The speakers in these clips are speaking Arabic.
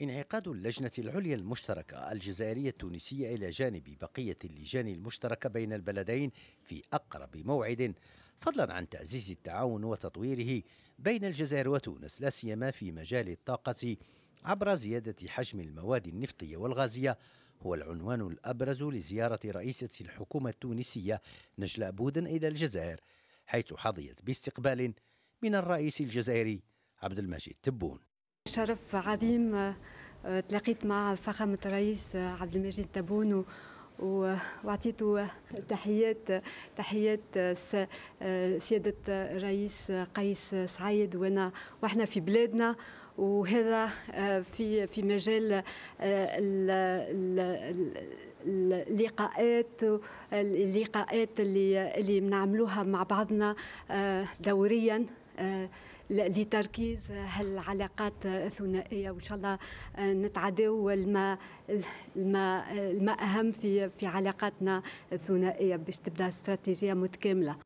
انعقاد اللجنة العليا المشتركة الجزائرية التونسية إلى جانب بقية اللجان المشتركة بين البلدين في أقرب موعد فضلا عن تعزيز التعاون وتطويره بين الجزائر وتونس لا سيما في مجال الطاقة عبر زيادة حجم المواد النفطية والغازية هو العنوان الأبرز لزيارة رئيسة الحكومة التونسية نجلاء بودن إلى الجزائر حيث حظيت باستقبال من الرئيس الجزائري عبد المجيد تبون شرف عظيم آه، آه، تلاقيت مع فخامة الرئيس آه، عبد المجيد تبون وعطيته تحيات تحيات سياده الرئيس قيس سعيد وانا واحنا في بلادنا وهذا في في مجال اللقاءات اللقاءات اللي اللي بنعملوها مع بعضنا دوريا لتركيز هالعلاقات الثنائيه وان شاء الله آه، نتعداو الما الما آه، الما اهم في في علاقاتنا الثنائيه باش تبدا استراتيجيه متكامله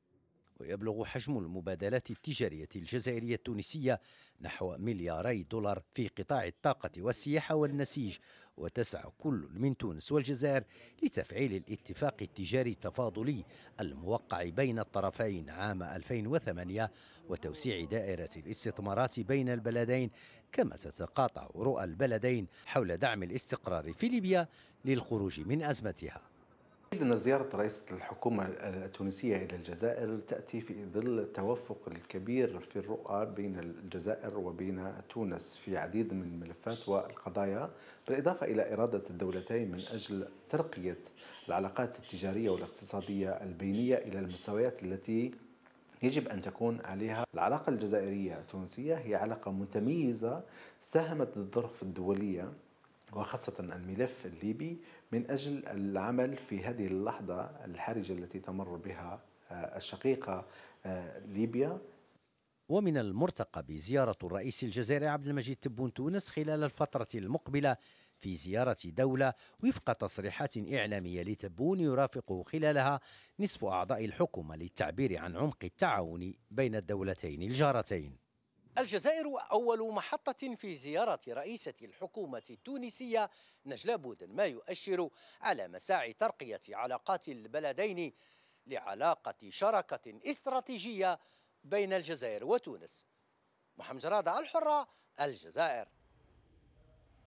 ويبلغ حجم المبادلات التجارية الجزائرية التونسية نحو ملياري دولار في قطاع الطاقة والسياحة والنسيج وتسعى كل من تونس والجزائر لتفعيل الاتفاق التجاري التفاضلي الموقع بين الطرفين عام 2008 وتوسيع دائرة الاستثمارات بين البلدين كما تتقاطع رؤى البلدين حول دعم الاستقرار في ليبيا للخروج من أزمتها أكيد أن زيارة رئيسة الحكومة التونسية إلى الجزائر تأتي في ظل التوافق الكبير في الرؤى بين الجزائر وبين تونس في عديد من الملفات والقضايا بالإضافة إلى إرادة الدولتين من أجل ترقية العلاقات التجارية والاقتصادية البينية إلى المستويات التي يجب أن تكون عليها العلاقة الجزائرية التونسية هي علاقة متميزة ساهمت الظرف الدولية وخاصة الملف الليبي من أجل العمل في هذه اللحظة الحرجة التي تمر بها آه، الشقيقة آه، ليبيا ومن المرتقب زيارة الرئيس الجزائري عبد المجيد تبون تونس خلال الفترة المقبلة في زيارة دولة وفق تصريحات إعلامية لتبون يرافقه خلالها نصف أعضاء الحكومة للتعبير عن عمق التعاون بين الدولتين الجارتين الجزائر أول محطة في زيارة رئيسة الحكومة التونسية نجلاء بودن ما يؤشر على مساعي ترقية علاقات البلدين لعلاقة شراكة استراتيجية بين الجزائر وتونس محمد جرادة الحرة الجزائر